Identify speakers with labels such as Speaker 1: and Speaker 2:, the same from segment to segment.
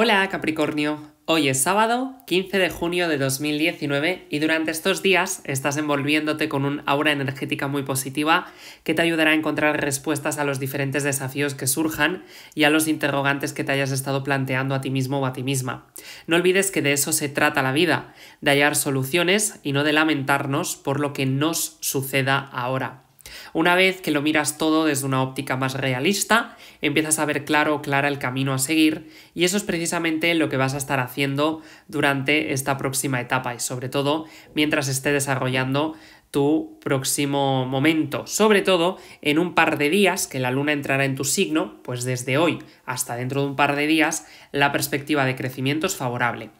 Speaker 1: Hola Capricornio, hoy es sábado 15 de junio de 2019 y durante estos días estás envolviéndote con un aura energética muy positiva que te ayudará a encontrar respuestas a los diferentes desafíos que surjan y a los interrogantes que te hayas estado planteando a ti mismo o a ti misma. No olvides que de eso se trata la vida, de hallar soluciones y no de lamentarnos por lo que nos suceda ahora. Una vez que lo miras todo desde una óptica más realista, empiezas a ver claro o clara el camino a seguir y eso es precisamente lo que vas a estar haciendo durante esta próxima etapa y sobre todo mientras esté desarrollando tu próximo momento, sobre todo en un par de días que la luna entrará en tu signo, pues desde hoy hasta dentro de un par de días la perspectiva de crecimiento es favorable.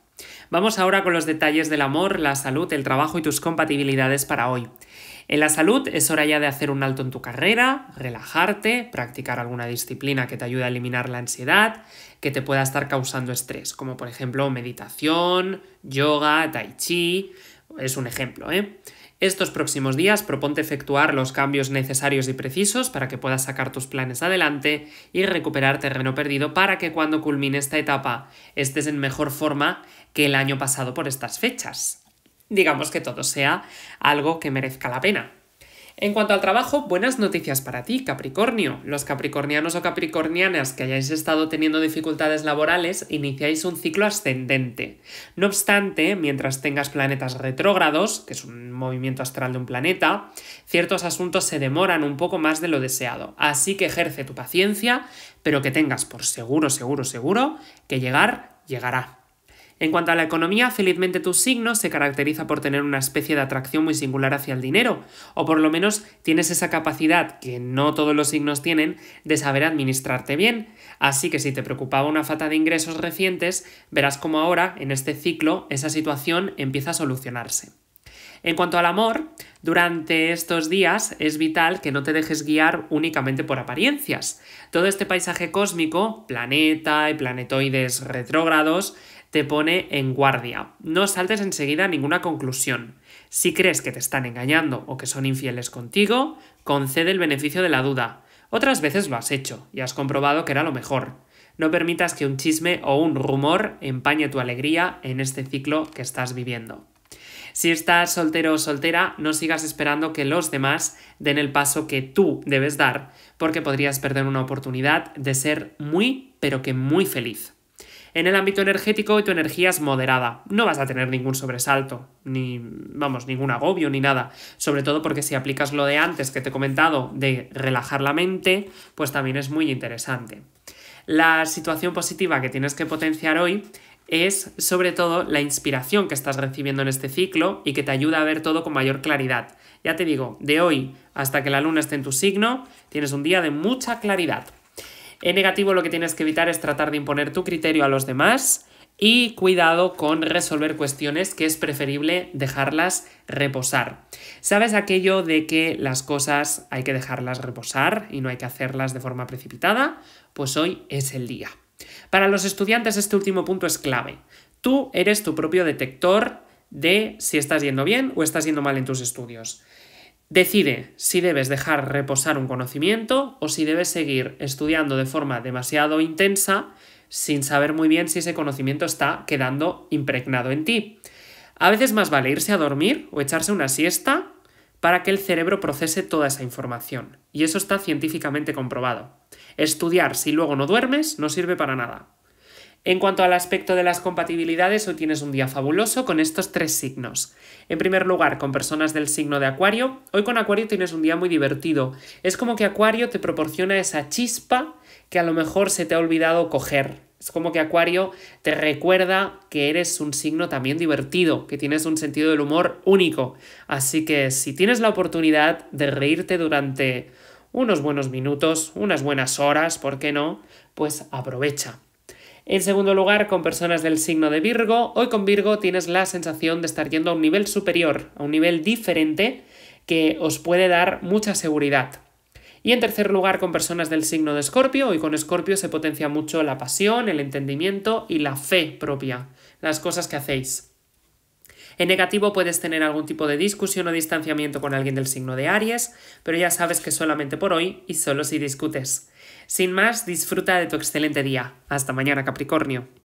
Speaker 1: Vamos ahora con los detalles del amor, la salud, el trabajo y tus compatibilidades para hoy. En la salud es hora ya de hacer un alto en tu carrera, relajarte, practicar alguna disciplina que te ayude a eliminar la ansiedad que te pueda estar causando estrés, como por ejemplo meditación, yoga, tai chi, es un ejemplo, ¿eh? Estos próximos días proponte efectuar los cambios necesarios y precisos para que puedas sacar tus planes adelante y recuperar terreno perdido para que cuando culmine esta etapa estés en mejor forma que el año pasado por estas fechas digamos que todo sea algo que merezca la pena. En cuanto al trabajo, buenas noticias para ti, Capricornio. Los capricornianos o capricornianas que hayáis estado teniendo dificultades laborales, iniciáis un ciclo ascendente. No obstante, mientras tengas planetas retrógrados, que es un movimiento astral de un planeta, ciertos asuntos se demoran un poco más de lo deseado. Así que ejerce tu paciencia, pero que tengas por seguro, seguro, seguro que llegar, llegará. En cuanto a la economía, felizmente tu signo se caracteriza por tener una especie de atracción muy singular hacia el dinero, o por lo menos tienes esa capacidad, que no todos los signos tienen, de saber administrarte bien. Así que si te preocupaba una falta de ingresos recientes, verás como ahora, en este ciclo, esa situación empieza a solucionarse. En cuanto al amor, durante estos días es vital que no te dejes guiar únicamente por apariencias. Todo este paisaje cósmico, planeta y planetoides retrógrados, te pone en guardia. No saltes enseguida a ninguna conclusión. Si crees que te están engañando o que son infieles contigo, concede el beneficio de la duda. Otras veces lo has hecho y has comprobado que era lo mejor. No permitas que un chisme o un rumor empañe tu alegría en este ciclo que estás viviendo. Si estás soltero o soltera, no sigas esperando que los demás den el paso que tú debes dar, porque podrías perder una oportunidad de ser muy, pero que muy feliz. En el ámbito energético tu energía es moderada, no vas a tener ningún sobresalto, ni vamos, ningún agobio, ni nada. Sobre todo porque si aplicas lo de antes que te he comentado, de relajar la mente, pues también es muy interesante. La situación positiva que tienes que potenciar hoy es sobre todo la inspiración que estás recibiendo en este ciclo y que te ayuda a ver todo con mayor claridad. Ya te digo, de hoy hasta que la luna esté en tu signo, tienes un día de mucha claridad. En negativo lo que tienes que evitar es tratar de imponer tu criterio a los demás y cuidado con resolver cuestiones que es preferible dejarlas reposar. ¿Sabes aquello de que las cosas hay que dejarlas reposar y no hay que hacerlas de forma precipitada? Pues hoy es el día. Para los estudiantes este último punto es clave. Tú eres tu propio detector de si estás yendo bien o estás yendo mal en tus estudios. Decide si debes dejar reposar un conocimiento o si debes seguir estudiando de forma demasiado intensa sin saber muy bien si ese conocimiento está quedando impregnado en ti. A veces más vale irse a dormir o echarse una siesta para que el cerebro procese toda esa información. Y eso está científicamente comprobado. Estudiar si luego no duermes no sirve para nada. En cuanto al aspecto de las compatibilidades, hoy tienes un día fabuloso con estos tres signos. En primer lugar, con personas del signo de Acuario, hoy con Acuario tienes un día muy divertido. Es como que Acuario te proporciona esa chispa que a lo mejor se te ha olvidado coger. Es como que Acuario te recuerda que eres un signo también divertido, que tienes un sentido del humor único. Así que si tienes la oportunidad de reírte durante unos buenos minutos, unas buenas horas, ¿por qué no? Pues aprovecha. En segundo lugar, con personas del signo de Virgo, hoy con Virgo tienes la sensación de estar yendo a un nivel superior, a un nivel diferente que os puede dar mucha seguridad. Y en tercer lugar, con personas del signo de Escorpio, hoy con Escorpio se potencia mucho la pasión, el entendimiento y la fe propia, las cosas que hacéis. En negativo puedes tener algún tipo de discusión o distanciamiento con alguien del signo de Aries, pero ya sabes que solamente por hoy y solo si discutes. Sin más, disfruta de tu excelente día. Hasta mañana, Capricornio.